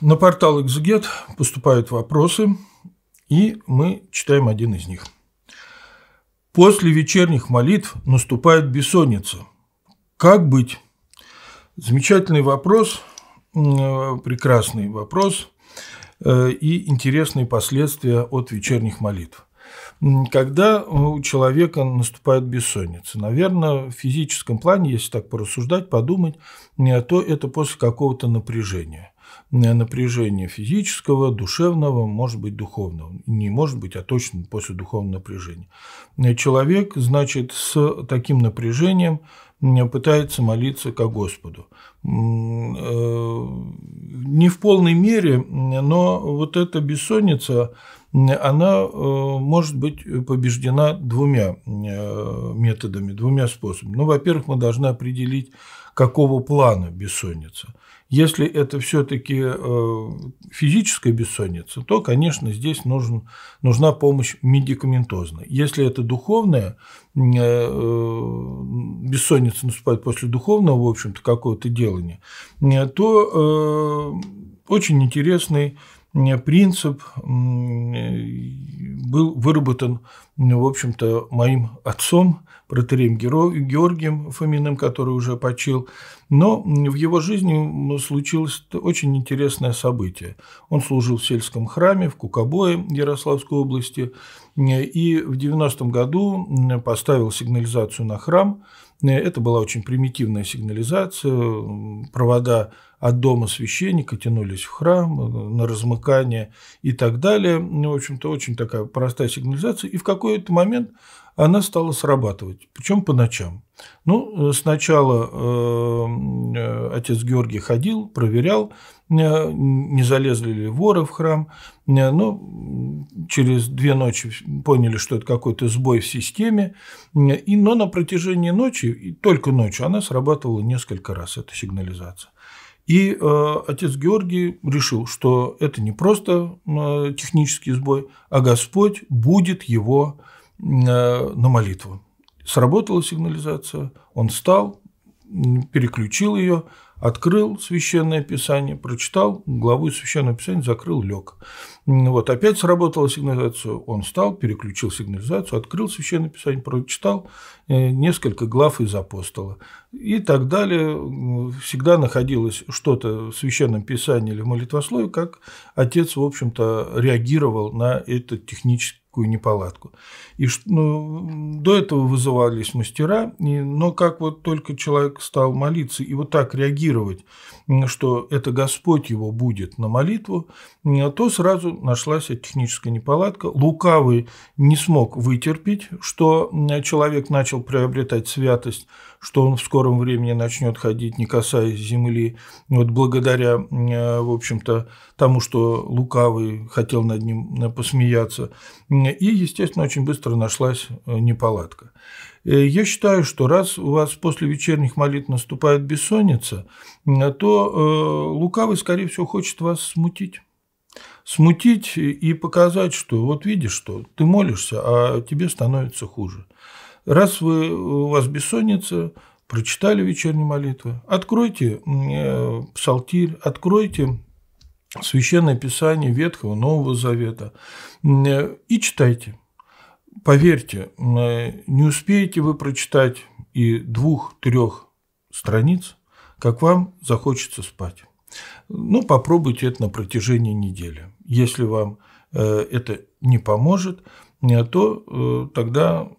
На портал «Экзегет» поступают вопросы, и мы читаем один из них. После вечерних молитв наступает бессонница. Как быть? Замечательный вопрос, э, прекрасный вопрос э, и интересные последствия от вечерних молитв. Когда э, у человека наступает бессонница, наверное, в физическом плане, если так порассуждать, подумать, то это после какого-то напряжения. Э, напряжения физического, душевного, может быть, духовного. Не может быть, а точно после духовного напряжения. Э, человек, значит, с таким напряжением пытается молиться ко Господу. Э, не в полной мере, но вот эта бессонница, она может быть побеждена двумя методами, двумя способами. Ну, во-первых, мы должны определить какого плана бессонница. Если это все-таки э, физическая бессонница, то, конечно, здесь нужен, нужна помощь медикаментозная. Если это духовная, э, э, бессонница наступает после духовного, в общем-то, какого-то делания, то очень интересный принцип э, был выработан, ну, в общем-то, моим отцом, протереем Георгием Фоминым, который уже почил. Но в его жизни случилось очень интересное событие. Он служил в сельском храме в Кукобое Ярославской области э, и в 90-м году э, поставил сигнализацию на храм. Это была очень примитивная сигнализация, провода от дома священника тянулись в храм, на размыкание и так далее. Ну, в общем-то, очень такая простая сигнализация. И в какой-то момент она стала срабатывать, причем по ночам. Ну, сначала э, э, отец Георгий ходил, проверял, э, не залезли ли воры в храм, э, но ну, через две ночи поняли, что это какой-то сбой в системе, и, но на протяжении ночи, и только ночью, она срабатывала несколько раз, эта сигнализация. И э, отец Георгий решил, что это не просто э, технический сбой, а Господь будет его э, на молитву. Сработала сигнализация, он встал, переключил ее, открыл Священное Писание, прочитал главу из Священного Писания, закрыл, лег. Вот, опять сработала сигнализация, он встал, переключил сигнализацию, открыл Священное Писание, прочитал э, несколько глав из апостола и так далее. Всегда находилось что-то в Священном Писании или в молитвословии, как отец, в общем-то, реагировал на этот технический какую неполадку. И ну, до этого вызывались мастера, и, но как вот только человек стал молиться и вот так реагировать, что это Господь его будет на молитву, то сразу нашлась техническая неполадка. Лукавый не смог вытерпеть, что человек начал приобретать святость, что он в скором времени начнет ходить, не касаясь земли. Вот благодаря, э, в общем-то, тому, что лукавый хотел над ним э, посмеяться, и, естественно, очень быстро нашлась э, неполадка. Э, я считаю, что раз у вас после вечерних молитв наступает бессонница, э, то лукавый, скорее всего, хочет вас смутить смутить и показать, что вот видишь, что ты молишься, а тебе становится хуже. Раз вы, у вас бессонница, прочитали вечерние молитвы, откройте э, псалтирь, откройте Священное Писание Ветхого, Нового Завета э, и читайте. Поверьте, э, не успеете вы прочитать и двух-трех страниц, как вам захочется спать. Ну, попробуйте это на протяжении недели. Если вам э, это не поможет, то тогда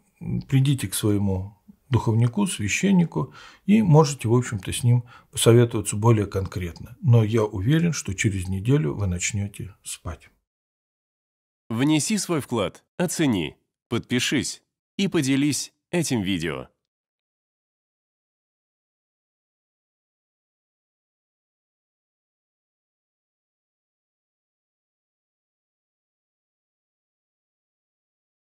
придите к своему духовнику, священнику, и можете, в общем-то, с ним посоветоваться более конкретно. Но я уверен, что через неделю вы начнете спать. Внеси свой вклад, оцени, подпишись и поделись этим видео.